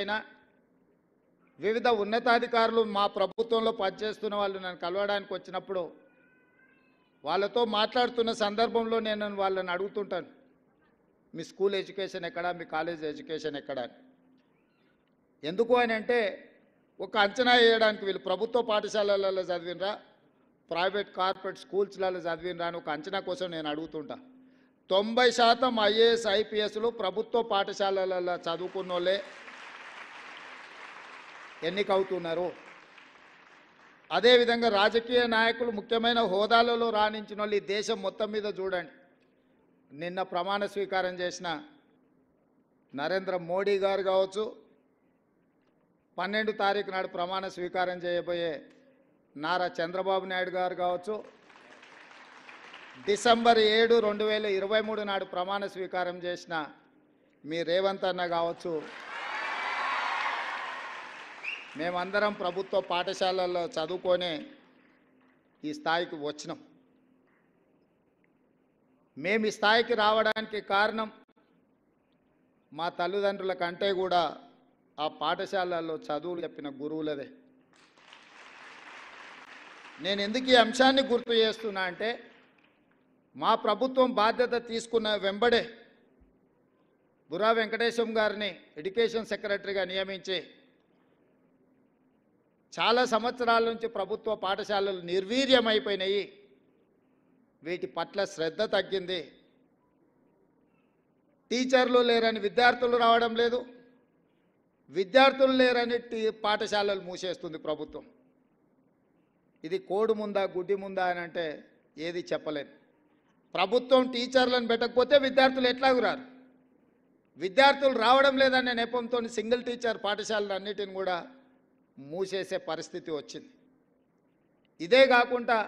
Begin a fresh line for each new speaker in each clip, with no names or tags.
అయినా వివిధ ఉన్నతాధికారులు మా ప్రభుత్వంలో పనిచేస్తున్న వాళ్ళు నన్ను కలవడానికి వచ్చినప్పుడు వాళ్ళతో మాట్లాడుతున్న సందర్భంలో నేను వాళ్ళని అడుగుతుంటాను మీ స్కూల్ ఎడ్యుకేషన్ ఎక్కడా మీ కాలేజ్ ఎడ్యుకేషన్ ఎక్కడా ఎందుకు అని అంటే ఒక అంచనా వేయడానికి వీళ్ళు ప్రభుత్వ పాఠశాలలలో చదివినరా ప్రైవేట్ కార్పొరేట్ స్కూల్స్లలో చదివినరా అని ఒక అంచనా కోసం నేను అడుగుతుంటా తొంభై శాతం ఐఏఎస్ ఐపీఎస్లు ప్రభుత్వ పాఠశాలలలో చదువుకున్నోళ్ళే ఎన్నికవుతున్నారు అదేవిధంగా రాజకీయ నాయకులు ముఖ్యమైన హోదాలలో రాణించిన వాళ్ళు ఈ దేశం మొత్తం మీద చూడండి నిన్న ప్రమాణ స్వీకారం చేసిన నరేంద్ర మోడీ గారు కావచ్చు పన్నెండు తారీఖు నాడు ప్రమాణ స్వీకారం చేయబోయే నారా చంద్రబాబు నాయుడు గారు కావచ్చు డిసెంబర్ ఏడు రెండు వేల ఇరవై మూడు నాడు ప్రమాణ స్వీకారం చేసిన మీ రేవంత్ అన్న కావచ్చు మేమందరం ప్రభుత్వ పాఠశాలల్లో చదువుకొని ఈ స్థాయికి వచ్చినాం మేము ఈ స్థాయికి రావడానికి కారణం మా తల్లిదండ్రుల కంటే కూడా ఆ పాఠశాలల్లో చదువులు చెప్పిన గురువులదే నేను ఎందుకు ఈ అంశాన్ని గుర్తు చేస్తున్నా అంటే మా ప్రభుత్వం బాధ్యత తీసుకున్న వెంబడే బురా వెంకటేశం గారిని ఎడ్యుకేషన్ సెక్రటరీగా నియమించి చాలా సంవత్సరాల నుంచి ప్రభుత్వ పాఠశాలలు నిర్వీర్యమైపోయినాయి వీటి పట్ల శ్రద్ధ తగ్గింది టీచర్లు లేరని విద్యార్థులు రావడం లేదు విద్యార్థులు లేరని పాఠశాలలు మూసేస్తుంది ప్రభుత్వం ఇది కోడు ముందా గుడ్డి ముందా అని అంటే ఏది చెప్పలేదు ప్రభుత్వం టీచర్లను పెట్టకపోతే విద్యార్థులు ఎట్లాగూ రారు విద్యార్థులు రావడం లేదనే నెపంతో సింగిల్ టీచర్ పాఠశాలలు అన్నిటిని కూడా మూసేసే పరిస్థితి వచ్చింది ఇదే కాకుండా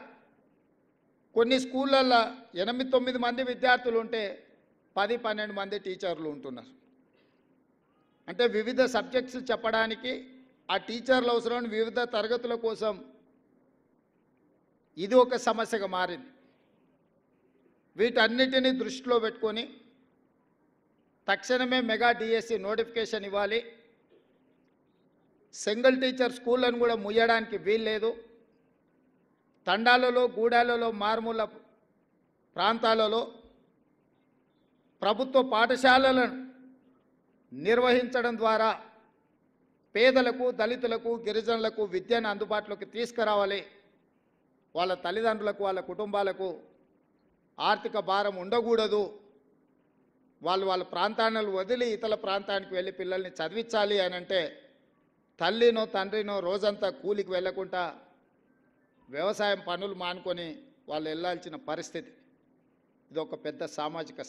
కొన్ని స్కూళ్ళల్లో ఎనిమిది తొమ్మిది మంది విద్యార్థులు ఉంటే పది పన్నెండు మంది టీచర్లు ఉంటున్నారు అంటే వివిధ సబ్జెక్ట్స్ చెప్పడానికి ఆ టీచర్లు అవసరం వివిధ తరగతుల కోసం ఇది ఒక సమస్యగా మారింది వీటన్నిటినీ దృష్టిలో పెట్టుకొని తక్షణమే మెగా డిఎస్సి నోటిఫికేషన్ ఇవ్వాలి సింగిల్ టీచర్ స్కూళ్ళను కూడా ముయ్యడానికి వీల్లేదు తండాలలో గూడాలలో మారుమూల ప్రాంతాలలో ప్రభుత్వ పాఠశాలలను నిర్వహించడం ద్వారా పేదలకు దళితులకు గిరిజనులకు విద్యను అందుబాటులోకి తీసుకురావాలి వాళ్ళ తల్లిదండ్రులకు వాళ్ళ కుటుంబాలకు ఆర్థిక భారం ఉండకూడదు వాళ్ళు వాళ్ళ ప్రాంతాలను వదిలి ఇతర ప్రాంతానికి వెళ్ళి పిల్లల్ని చదివించాలి అని అంటే తల్లినో తండ్రినో రోజంతా కూలికి వెళ్లకుండా వ్యవసాయం పనులు మానుకొని వాళ్ళు వెళ్ళాల్సిన పరిస్థితి ఇది ఒక పెద్ద సామాజిక